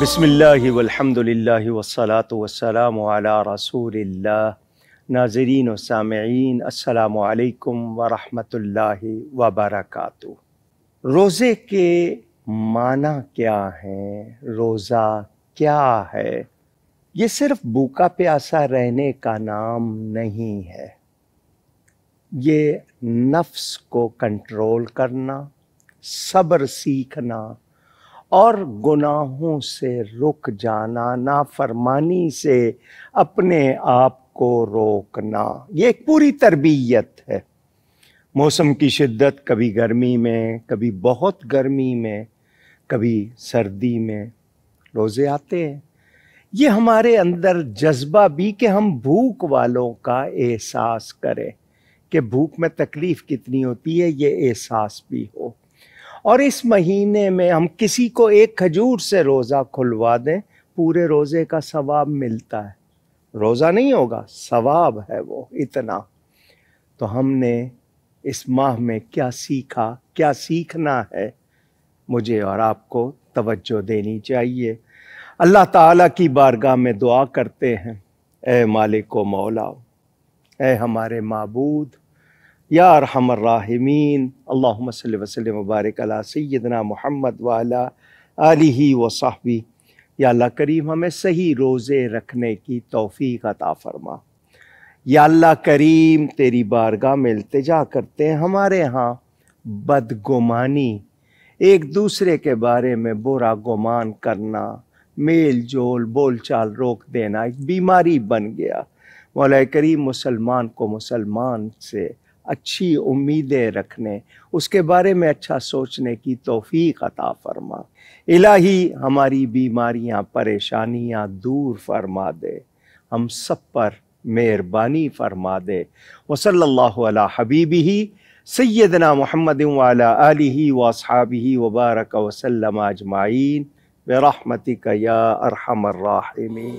बसमिल्ल वसलात वसलाम रसूल नाजरीन सामीन असलकम वरहमल वबरक रोज़े के माना क्या हैं रोज़ा क्या है ये सिर्फ भूखा प्यासा रहने का नाम नहीं है ये नफ्स को कंट्रोल करना सब्र सीखना और गुनाहों से रुक जाना नाफरमानी से अपने आप को रोकना ये एक पूरी तरबियत है मौसम की शिद्दत कभी गर्मी में कभी बहुत गर्मी में कभी सर्दी में रोज़े आते हैं ये हमारे अंदर जज्बा भी कि हम भूख वालों का एहसास करें कि भूख में तकलीफ़ कितनी होती है ये एहसास भी हो और इस महीने में हम किसी को एक खजूर से रोज़ा खुलवा दें पूरे रोज़े का सवाब मिलता है रोज़ा नहीं होगा सवाब है वो इतना तो हमने इस माह में क्या सीखा क्या सीखना है मुझे और आपको तवज्जो देनी चाहिए अल्लाह ताला की बारगाह में दुआ करते हैं ए मालिक मौला ए हमारे मबूद या रहमीन अल्लाम वसलम मुबारक अला सैदना महमद वाला अली वसाहबी या अल्लाह करीम हमें सही रोज़े रखने की तोफ़ी अता फ़रमा या अल्लाह करीम तेरी बारगाह में अल्तजा करते हैं हमारे यहाँ बदगुमानी एक दूसरे के बारे में बुरा गुमान करना मेल जोल बोल चाल रोक देना एक बीमारी बन गया मौल करीम मुसलमान को मुसलमान से अच्छी उम्मीदें रखने उसके बारे में अच्छा सोचने की तोफ़ी अता फरमा इलाही हमारी बीमारियां परेशानियां दूर फरमा दे हम सब पर मेहरबानी फरमा दे वसल्ला हबीबी ही सैदना महमद वाली वसहाबी वबारक वसलम आजमाइन बरहमतिक क़या अरहमर्राहमीन